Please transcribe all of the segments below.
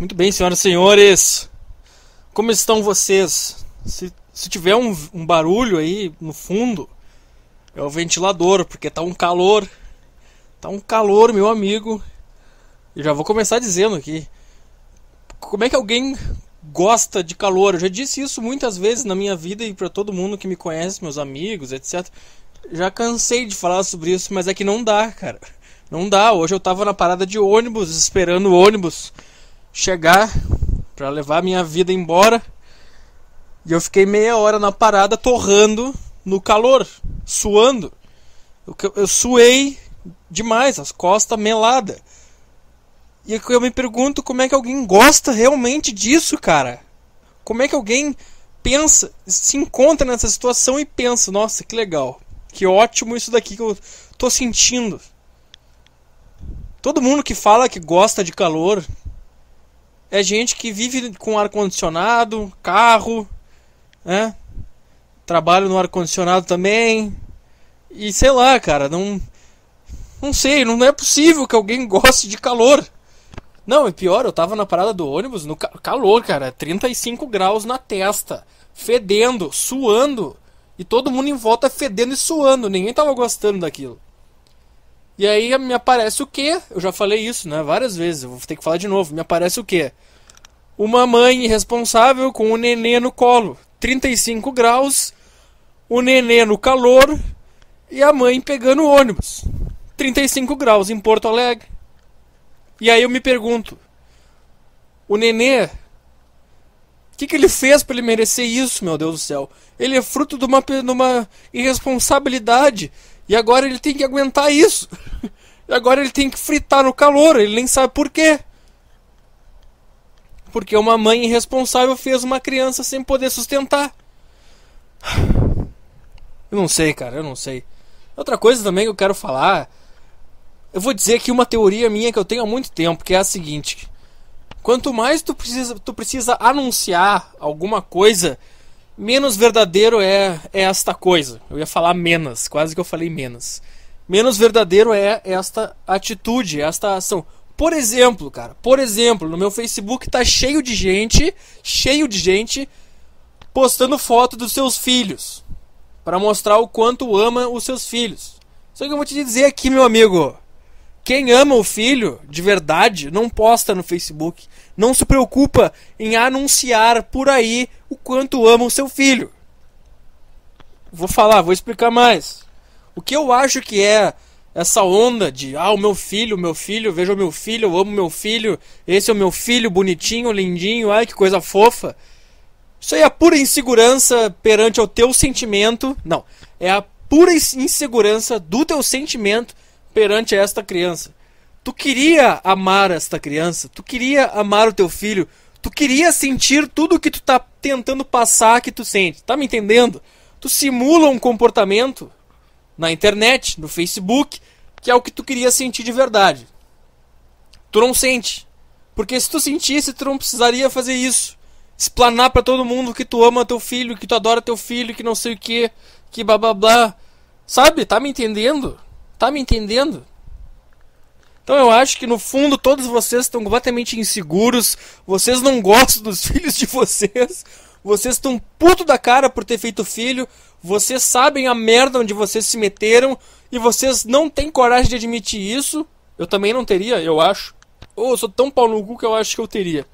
muito bem, senhoras e senhores. Como estão vocês? Se, se tiver um, um, barulho aí no fundo, é o ventilador, porque tá um calor. Tá um calor, meu amigo. Eu já vou começar dizendo aqui. Como é que alguém gosta de calor? Eu já disse isso muitas vezes na minha vida e para todo mundo que me conhece, meus amigos, etc. Já cansei de falar sobre isso, mas é que não dá, cara. Não dá. Hoje eu tava na parada de ônibus, esperando o ônibus chegar para levar minha vida embora. E eu fiquei meia hora na parada torrando no calor, suando. Eu, eu suei demais, as costas melada. E é eu me pergunto como é que alguém gosta realmente disso, cara. Como é que alguém pensa, se encontra nessa situação e pensa, nossa, que legal. Que ótimo isso daqui que eu tô sentindo. Todo mundo que fala que gosta de calor, é gente que vive com ar-condicionado, carro, né? Trabalho no ar-condicionado também. E sei lá, cara, não. Não sei, não é possível que alguém goste de calor. Não, e pior, eu tava na parada do ônibus no ca calor, cara, 35 graus na testa, fedendo, suando, e todo mundo em volta fedendo e suando, ninguém tava gostando daquilo. E aí me aparece o quê? Eu já falei isso, né? Várias vezes, eu vou ter que falar de novo. Me aparece o quê? Uma mãe irresponsável com o nenê no colo. 35 graus, o nenê no calor e a mãe pegando ônibus. 35 graus em Porto Alegre. E aí eu me pergunto: o nenê, o que, que ele fez para ele merecer isso, meu Deus do céu? Ele é fruto de uma, de uma irresponsabilidade e agora ele tem que aguentar isso. E agora ele tem que fritar no calor, ele nem sabe por quê. Porque uma mãe irresponsável fez uma criança sem poder sustentar. Eu não sei, cara, eu não sei. Outra coisa também que eu quero falar. Eu vou dizer aqui uma teoria minha que eu tenho há muito tempo, que é a seguinte. Quanto mais tu precisa, tu precisa anunciar alguma coisa Menos verdadeiro é, é esta coisa. Eu ia falar menos, quase que eu falei menos. Menos verdadeiro é esta atitude, esta ação. Por exemplo, cara, por exemplo, no meu Facebook tá cheio de gente, cheio de gente postando foto dos seus filhos para mostrar o quanto ama os seus filhos. Só que eu vou te dizer aqui, meu amigo, quem ama o filho de verdade não posta no Facebook, não se preocupa em anunciar por aí o quanto ama o seu filho. Vou falar, vou explicar mais. O que eu acho que é essa onda de ah, o meu filho, o meu filho, veja o meu filho, eu amo meu filho, esse é o meu filho bonitinho, lindinho, ai que coisa fofa. Isso aí é a pura insegurança perante o teu sentimento. Não, é a pura insegurança do teu sentimento perante esta criança. Tu queria amar esta criança, tu queria amar o teu filho, tu queria sentir tudo o que tu tá tentando passar que tu sente. Tá me entendendo? Tu simula um comportamento na internet, no Facebook, que é o que tu queria sentir de verdade. Tu não sente. Porque se tu sentisse, tu não precisaria fazer isso. Explanar para todo mundo que tu ama teu filho, que tu adora teu filho, que não sei o que, que blá blá blá. Sabe? Tá me entendendo? Tá me entendendo? Então eu acho que no fundo todos vocês estão completamente inseguros, vocês não gostam dos filhos de vocês, vocês estão puto da cara por ter feito filho, vocês sabem a merda onde vocês se meteram e vocês não têm coragem de admitir isso. Eu também não teria, eu acho. Ou oh, eu sou tão pau no cu que eu acho que eu teria.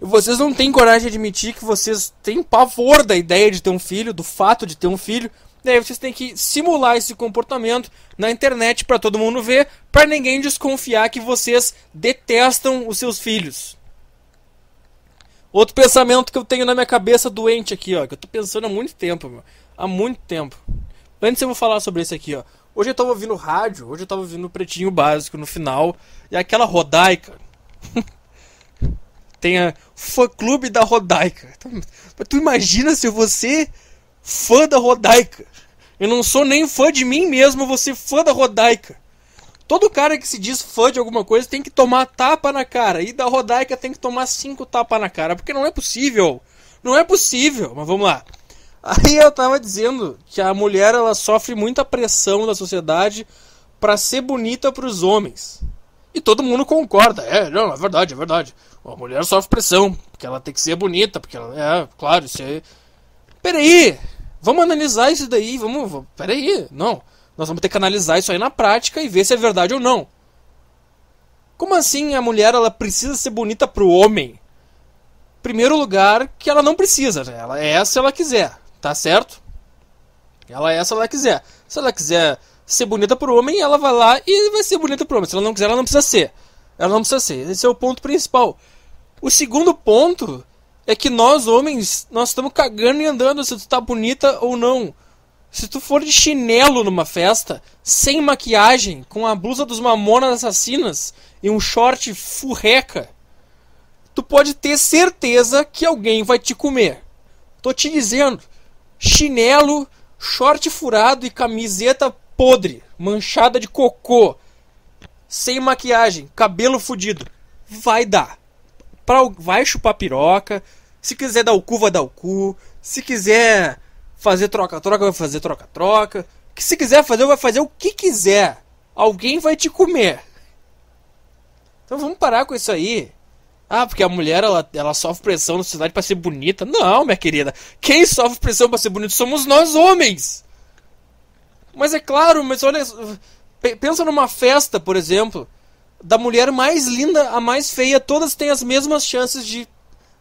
Vocês não têm coragem de admitir que vocês têm pavor da ideia de ter um filho, do fato de ter um filho. Daí vocês têm que simular esse comportamento na internet para todo mundo ver, para ninguém desconfiar que vocês detestam os seus filhos. Outro pensamento que eu tenho na minha cabeça doente aqui, ó, que eu tô pensando há muito tempo, meu. há muito tempo. Antes eu vou falar sobre esse aqui, ó. Hoje eu tava ouvindo rádio, hoje eu tava ouvindo o Pretinho Básico no final, e aquela rodaica. Tem a fã clube da rodaica. Então, mas tu imagina se você, fã da rodaica, eu não sou nem fã de mim mesmo, eu vou ser fã da Rodaica. Todo cara que se diz fã de alguma coisa tem que tomar tapa na cara. E da Rodaica tem que tomar cinco tapas na cara. Porque não é possível. Não é possível. Mas vamos lá. Aí eu tava dizendo que a mulher ela sofre muita pressão da sociedade para ser bonita para os homens. E todo mundo concorda. É, não, é verdade, é verdade. A mulher sofre pressão porque ela tem que ser bonita, porque ela é, claro, isso aí. É- Peraí, Vamos analisar isso daí, vamos, vamos. Peraí, não. Nós vamos ter que analisar isso aí na prática e ver se é verdade ou não. Como assim a mulher ela precisa ser bonita pro homem? Primeiro lugar, que ela não precisa, né? ela é se ela quiser, tá certo? Ela é se ela quiser. Se ela quiser ser bonita pro homem, ela vai lá e vai ser bonita pro homem. Se ela não quiser, ela não precisa ser. Ela não precisa ser. Esse é o ponto principal. O segundo ponto é que nós, homens, nós estamos cagando e andando se tu tá bonita ou não. Se tu for de chinelo numa festa, sem maquiagem, com a blusa dos mamonas assassinas e um short furreca, tu pode ter certeza que alguém vai te comer. Tô te dizendo, chinelo, short furado e camiseta podre, manchada de cocô, sem maquiagem, cabelo fudido, vai dar. Pra, vai chupar piroca. Se quiser dar o cu, vai dar o cu. Se quiser fazer troca-troca, vai fazer troca-troca. que Se quiser fazer, vai fazer o que quiser. Alguém vai te comer. Então vamos parar com isso aí. Ah, porque a mulher ela, ela sofre pressão na sociedade para ser bonita. Não, minha querida. Quem sofre pressão para ser bonito somos nós homens. Mas é claro, mas olha, pensa numa festa, por exemplo, da mulher mais linda a mais feia, todas têm as mesmas chances de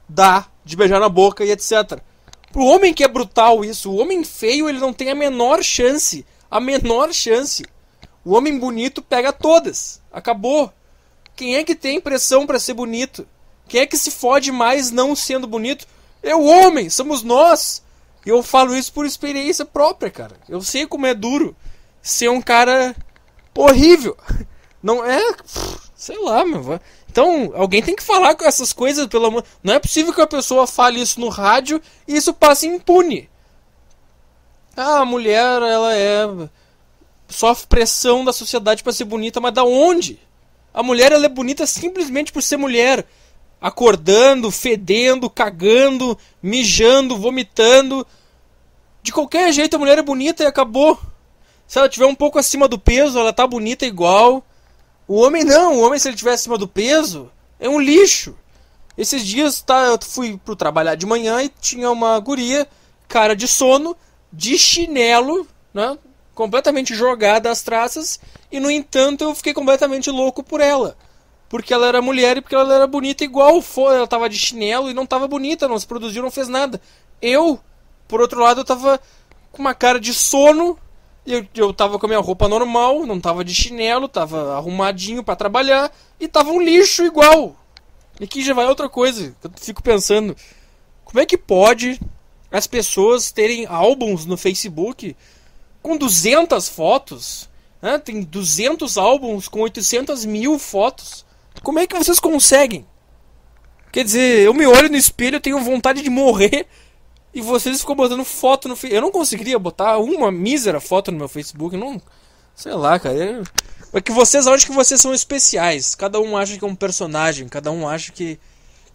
dar, de beijar na boca e etc. Pro homem que é brutal isso, o homem feio ele não tem a menor chance, a menor chance. O homem bonito pega todas. Acabou. Quem é que tem pressão para ser bonito? Quem é que se fode mais não sendo bonito? É o homem, somos nós. E eu falo isso por experiência própria, cara. Eu sei como é duro ser um cara horrível. Não é. Sei lá, meu. Então, alguém tem que falar com essas coisas, pelo amor. Não é possível que a pessoa fale isso no rádio e isso passe impune. Ah, a mulher, ela é. sofre pressão da sociedade para ser bonita, mas da onde? A mulher, ela é bonita simplesmente por ser mulher. Acordando, fedendo, cagando, mijando, vomitando. De qualquer jeito, a mulher é bonita e acabou. Se ela tiver um pouco acima do peso, ela tá bonita igual o homem não, o homem se ele estiver acima do peso, é um lixo. Esses dias tá, eu fui pro trabalhar de manhã e tinha uma guria, cara de sono, de chinelo, né? Completamente jogada às traças, e no entanto eu fiquei completamente louco por ela. Porque ela era mulher e porque ela era bonita igual foi. Ela tava de chinelo e não tava bonita, não se produziu, não fez nada. Eu, por outro lado, eu tava com uma cara de sono, eu, eu tava com a minha roupa normal, não tava de chinelo, tava arrumadinho para trabalhar e tava um lixo igual. E aqui já vai outra coisa eu fico pensando: como é que pode as pessoas terem álbuns no Facebook com 200 fotos? Né? Tem 200 álbuns com 800 mil fotos. Como é que vocês conseguem? Quer dizer, eu me olho no espelho, eu tenho vontade de morrer e vocês ficam botando foto no Facebook. Eu não conseguiria botar uma mísera foto no meu Facebook. Não. Sei lá, cara. É que vocês acham que vocês são especiais. Cada um acha que é um personagem. Cada um acha que,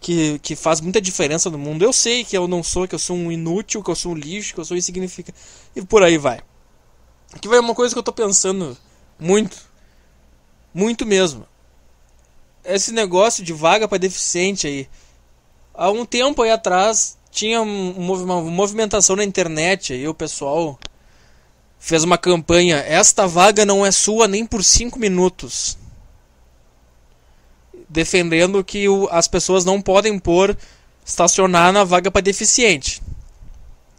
que, que faz muita diferença no mundo. Eu sei que eu não sou, que eu sou um inútil, que eu sou um lixo, que eu sou insignificante. E por aí vai. Aqui vai uma coisa que eu tô pensando muito. Muito mesmo. Esse negócio de vaga para deficiente aí. Há um tempo aí atrás, tinha uma movimentação na internet aí o pessoal fez uma campanha esta vaga não é sua nem por cinco minutos defendendo que o, as pessoas não podem pôr estacionar na vaga para deficiente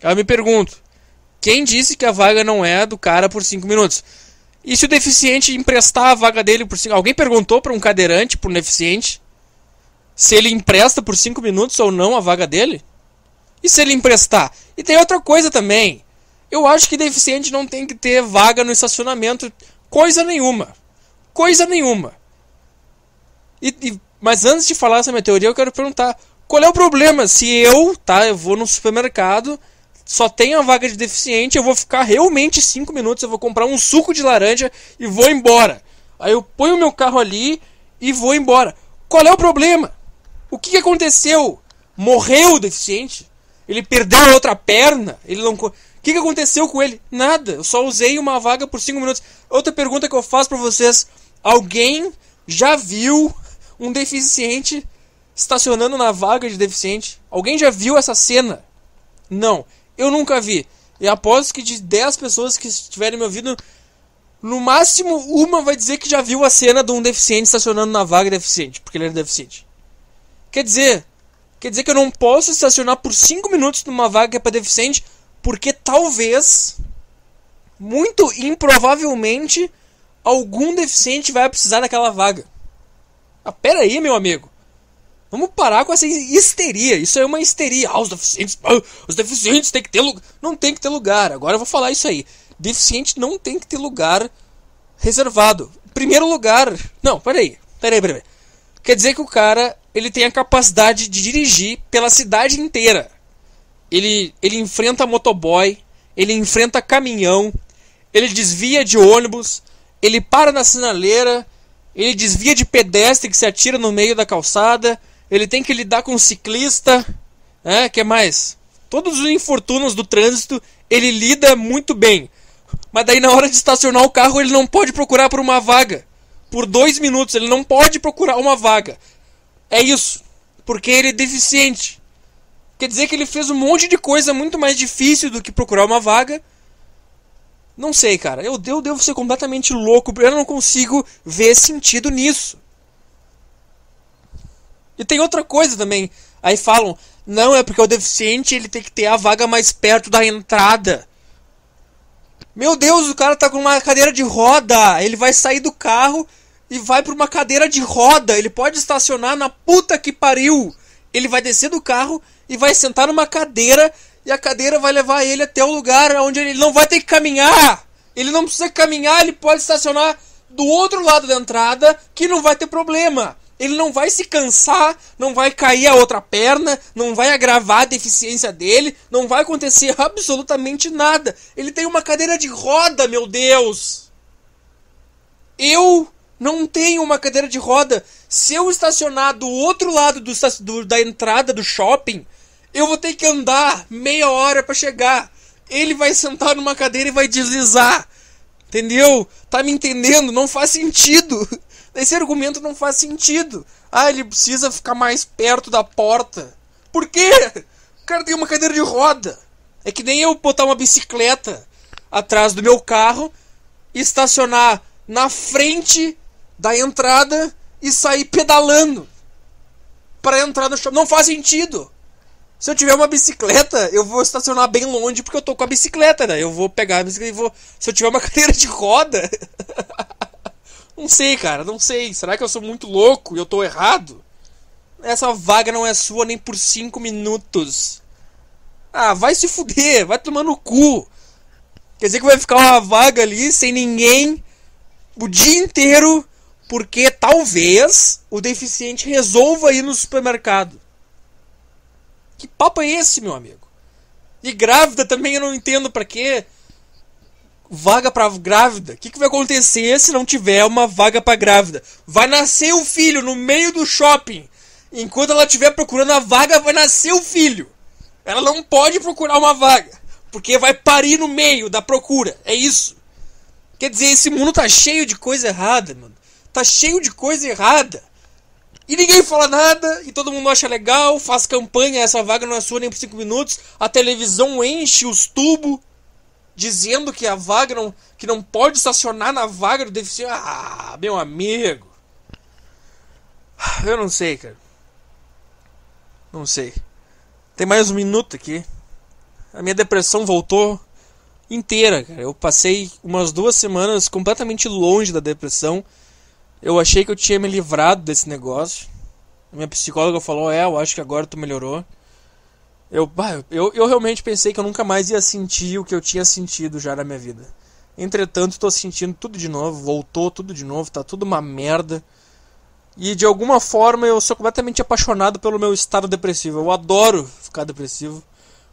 eu me pergunto quem disse que a vaga não é do cara por cinco minutos e se o deficiente emprestar a vaga dele por cinco alguém perguntou para um cadeirante para um deficiente se ele empresta por cinco minutos ou não a vaga dele e se ele emprestar? E tem outra coisa também. Eu acho que deficiente não tem que ter vaga no estacionamento, coisa nenhuma. Coisa nenhuma. E, e, mas antes de falar essa minha teoria, eu quero perguntar: qual é o problema se eu, tá, eu vou no supermercado, só tem a vaga de deficiente, eu vou ficar realmente 5 minutos, eu vou comprar um suco de laranja e vou embora. Aí eu ponho meu carro ali e vou embora. Qual é o problema? O que aconteceu? Morreu o deficiente? Ele perdeu a outra perna. Ele não. O que, que aconteceu com ele? Nada. Eu só usei uma vaga por 5 minutos. Outra pergunta que eu faço para vocês: alguém já viu um deficiente estacionando na vaga de deficiente? Alguém já viu essa cena? Não. Eu nunca vi. E aposto que de 10 pessoas que estiverem me ouvindo, no máximo uma vai dizer que já viu a cena de um deficiente estacionando na vaga de deficiente, porque ele era deficiente. Quer dizer, Quer dizer que eu não posso estacionar por 5 minutos numa vaga que é para deficiente, porque talvez, muito improvavelmente, algum deficiente vai precisar daquela vaga. Ah, pera aí, meu amigo. Vamos parar com essa histeria. Isso é uma histeria. Ah, os deficientes, ah, os deficientes têm que ter lugar. Não tem que ter lugar. Agora eu vou falar isso aí. Deficiente não tem que ter lugar reservado. Primeiro lugar. Não, peraí. Peraí, peraí. Quer dizer que o cara ele tem a capacidade de dirigir pela cidade inteira. Ele, ele enfrenta motoboy, ele enfrenta caminhão, ele desvia de ônibus, ele para na sinaleira, ele desvia de pedestre que se atira no meio da calçada, ele tem que lidar com ciclista, né? Que é mais? Todos os infortúnios do trânsito ele lida muito bem. Mas daí na hora de estacionar o carro ele não pode procurar por uma vaga. Por dois minutos ele não pode procurar uma vaga. É isso. Porque ele é deficiente. Quer dizer que ele fez um monte de coisa muito mais difícil do que procurar uma vaga. Não sei, cara. Eu, eu devo ser completamente louco. Eu não consigo ver sentido nisso. E tem outra coisa também. Aí falam, não, é porque o deficiente ele tem que ter a vaga mais perto da entrada. Meu Deus, o cara tá com uma cadeira de roda. Ele vai sair do carro e vai para uma cadeira de roda. Ele pode estacionar na puta que pariu. Ele vai descer do carro e vai sentar numa cadeira e a cadeira vai levar ele até o lugar onde ele não vai ter que caminhar. Ele não precisa caminhar, ele pode estacionar do outro lado da entrada que não vai ter problema. Ele não vai se cansar, não vai cair a outra perna, não vai agravar a deficiência dele, não vai acontecer absolutamente nada. Ele tem uma cadeira de roda, meu Deus! Eu não tem uma cadeira de roda. Se eu estacionar do outro lado do, do, da entrada do shopping, eu vou ter que andar meia hora para chegar. Ele vai sentar numa cadeira e vai deslizar. Entendeu? Tá me entendendo? Não faz sentido. Esse argumento não faz sentido. Ah, ele precisa ficar mais perto da porta. Por quê? O cara tem uma cadeira de roda. É que nem eu botar uma bicicleta atrás do meu carro, estacionar na frente da entrada e sair pedalando para entrar no shopping. Não faz sentido. Se eu tiver uma bicicleta, eu vou estacionar bem longe porque eu tô com a bicicleta, né? Eu vou pegar a bicicleta e vou. Se eu tiver uma cadeira de roda. não sei, cara, não sei. Será que eu sou muito louco e eu tô errado? Essa vaga não é sua nem por 5 minutos. Ah, vai se fuder, vai tomar no cu. Quer dizer que vai ficar uma vaga ali sem ninguém o dia inteiro porque talvez o deficiente resolva ir no supermercado. Que papo é esse, meu amigo? E grávida também eu não entendo para quê. Vaga para grávida. O que, que vai acontecer se não tiver uma vaga para grávida? Vai nascer o um filho no meio do shopping. Enquanto ela estiver procurando a vaga, vai nascer o um filho. Ela não pode procurar uma vaga, porque vai parir no meio da procura. É isso. Quer dizer, esse mundo tá cheio de coisa errada, mano. Tá cheio de coisa errada. E ninguém fala nada, e todo mundo acha legal, faz campanha, essa vaga não é sua nem por 5 minutos. A televisão enche os tubos dizendo que a vaga não, que não pode estacionar na vaga do deficiente. Ah, meu amigo. Eu não sei, cara. Não sei. Tem mais um minuto aqui. A minha depressão voltou inteira, cara. Eu passei umas duas semanas completamente longe da depressão. Eu achei que eu tinha me livrado desse negócio. Minha psicóloga falou: É, eu acho que agora tu melhorou. Eu, eu, eu realmente pensei que eu nunca mais ia sentir o que eu tinha sentido já na minha vida. Entretanto, estou sentindo tudo de novo, voltou tudo de novo, tá tudo uma merda. E de alguma forma eu sou completamente apaixonado pelo meu estado depressivo. Eu adoro ficar depressivo,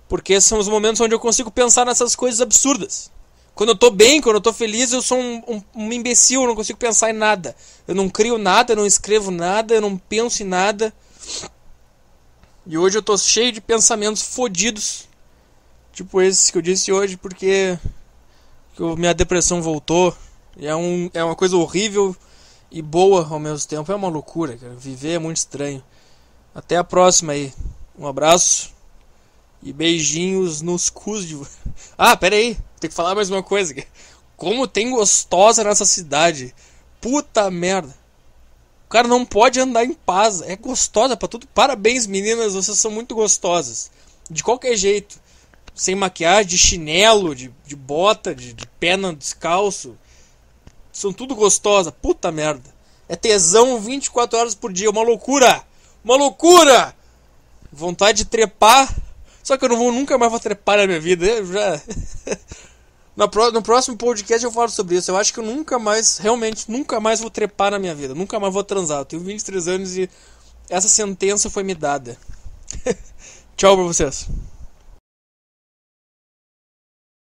porque são os momentos onde eu consigo pensar nessas coisas absurdas. Quando eu tô bem, quando eu tô feliz, eu sou um, um, um, imbecil, eu não consigo pensar em nada. Eu não crio nada, eu não escrevo nada, eu não penso em nada. E hoje eu tô cheio de pensamentos fodidos. Tipo esses que eu disse hoje, porque minha depressão voltou. E é, um, é uma coisa horrível e boa ao mesmo tempo. É uma loucura, cara. Viver é muito estranho. Até a próxima aí. Um abraço. E beijinhos nos cus de. Ah, pera aí que falar mais uma coisa. Como tem gostosa nessa cidade. Puta merda. O cara não pode andar em paz. É gostosa para tudo. Parabéns, meninas. Vocês são muito gostosas. De qualquer jeito. Sem maquiagem, de chinelo, de, de bota, de, de perna descalço. São tudo gostosa. Puta merda. É tesão 24 horas por dia. Uma loucura. Uma loucura. Vontade de trepar. Só que eu não vou, nunca mais vou trepar na minha vida. Eu já. no próximo podcast eu falo sobre isso. Eu acho que eu nunca mais, realmente, nunca mais vou trepar na minha vida. Nunca mais vou transar. Eu tenho 23 anos e essa sentença foi me dada. Tchau pra vocês.